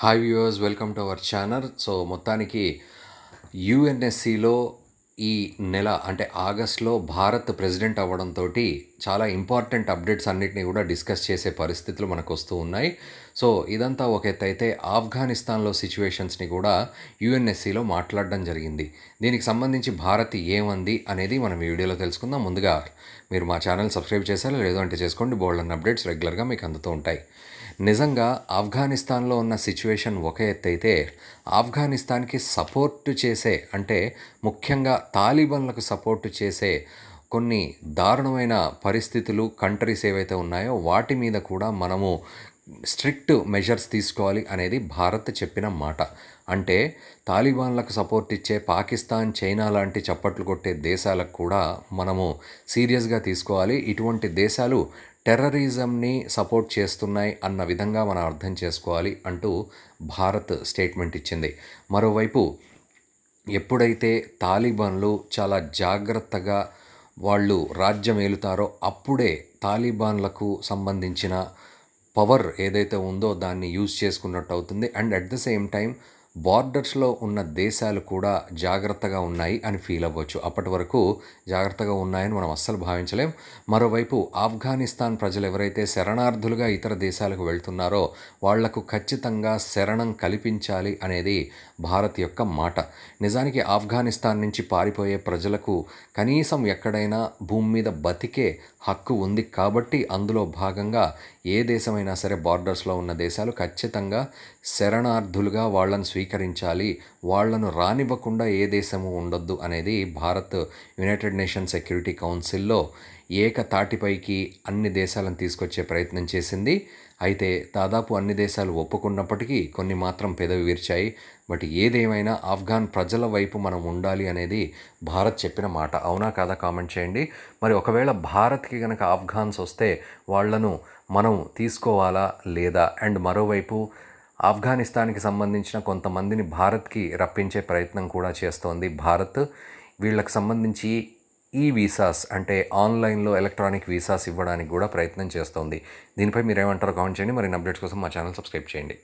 hi viewers welcome to our channel so మొత్తానికి యుఎన్ఎస్సిలో ఈ నెల అంటే ఆగస్ట్లో భారత్ ప్రెసిడెంట్ అవ్వడంతో చాలా ఇంపార్టెంట్ అప్డేట్స్ అన్నిటిని కూడా డిస్కస్ చేసే పరిస్థితులు మనకు వస్తూ ఉన్నాయి సో ఇదంతా ఒక ఎత్తు అయితే ఆఫ్ఘనిస్తాన్లో సిచ్యువేషన్స్ని కూడా యుఎన్ఎస్సిలో మాట్లాడడం జరిగింది దీనికి సంబంధించి భారత్ ఏమంది అనేది మనం ఈ వీడియోలో తెలుసుకుందాం ముందుగా మీరు మా ఛానల్ సబ్స్క్రైబ్ చేశారు లేదో అంటే చేసుకోండి బోల్డ్ అన్న అప్డేట్స్ రెగ్యులర్గా మీకు అందుతూ ఉంటాయి నిజంగా ఆఫ్ఘనిస్తాన్లో ఉన్న సిచ్యువేషన్ ఒక ఎత్తు అయితే ఆఫ్ఘనిస్తాన్కి సపోర్టు చేసే అంటే ముఖ్యంగా తాలిబన్లకు సపోర్టు చేసే కొన్ని దారుణమైన పరిస్థితులు కంట్రీస్ ఏవైతే ఉన్నాయో వాటి మీద కూడా మనము స్ట్రిక్ట్ మెజర్స్ తీసుకోవాలి అనేది భారత్ చెప్పిన మాట అంటే తాలిబాన్లకు సపోర్ట్ ఇచ్చే పాకిస్తాన్ చైనా లాంటి చప్పట్లు కొట్టే దేశాలకు కూడా మనము సీరియస్గా తీసుకోవాలి ఇటువంటి దేశాలు టెర్రరిజంని సపోర్ట్ చేస్తున్నాయి అన్న విధంగా మనం అర్థం చేసుకోవాలి అంటూ భారత్ స్టేట్మెంట్ ఇచ్చింది మరోవైపు ఎప్పుడైతే తాలిబాన్లు చాలా జాగ్రత్తగా వాళ్ళు రాజ్యం ఏలుతారో అప్పుడే తాలిబాన్లకు సంబంధించిన పవర్ ఏదైతే ఉందో దాన్ని యూజ్ చేసుకున్నట్టు అవుతుంది and at the same time బార్డర్స్లో ఉన్న దేశాలు కూడా జాగ్రత్తగా ఉన్నాయి అని ఫీల్ అవ్వచ్చు అప్పటి వరకు జాగ్రత్తగా ఉన్నాయని మనం అస్సలు భావించలేం మరోవైపు ఆఫ్ఘనిస్తాన్ ప్రజలు ఎవరైతే శరణార్థులుగా ఇతర దేశాలకు వెళ్తున్నారో వాళ్లకు ఖచ్చితంగా శరణం కల్పించాలి అనేది భారత్ యొక్క మాట నిజానికి ఆఫ్ఘనిస్తాన్ నుంచి పారిపోయే ప్రజలకు కనీసం ఎక్కడైనా భూమి మీద బతికే హక్కు ఉంది కాబట్టి అందులో భాగంగా ఏ దేశమైనా సరే బార్డర్స్లో ఉన్న దేశాలు ఖచ్చితంగా శరణార్థులుగా వాళ్ళని స్వీ స్వీకరించాలి వాళ్లను రానివ్వకుండా ఏ దేశము ఉండొద్దు అనేది భారత్ యునైటెడ్ నేషన్ సెక్యూరిటీ కౌన్సిల్లో ఏక తాటిపైకి అన్ని దేశాలను తీసుకొచ్చే ప్రయత్నం చేసింది అయితే దాదాపు అన్ని దేశాలు ఒప్పుకున్నప్పటికీ కొన్ని మాత్రం పెదవి విరిచాయి బట్ ఏదేమైనా ఆఫ్ఘాన్ ప్రజల వైపు మనం ఉండాలి అనేది భారత్ చెప్పిన మాట అవునా కాదా కామెంట్ చేయండి మరి ఒకవేళ భారత్కి కనుక ఆఫ్ఘాన్స్ వస్తే వాళ్లను మనం తీసుకోవాలా లేదా అండ్ మరోవైపు ఆఫ్ఘనిస్తాన్కి సంబంధించిన కొంతమందిని భారత్కి రప్పించే ప్రయత్నం కూడా చేస్తోంది భారత్ వీళ్ళకి సంబంధించి ఈ వీసాస్ అంటే ఆన్లైన్లో ఎలక్ట్రానిక్ వీసాస్ ఇవ్వడానికి కూడా ప్రయత్నం చేస్తోంది దీనిపై ఏమంటారో కామెంట్ చేయండి మరిన్ని అప్డేట్స్ కోసం మా ఛానల్ సబ్స్క్రైబ్ చేయండి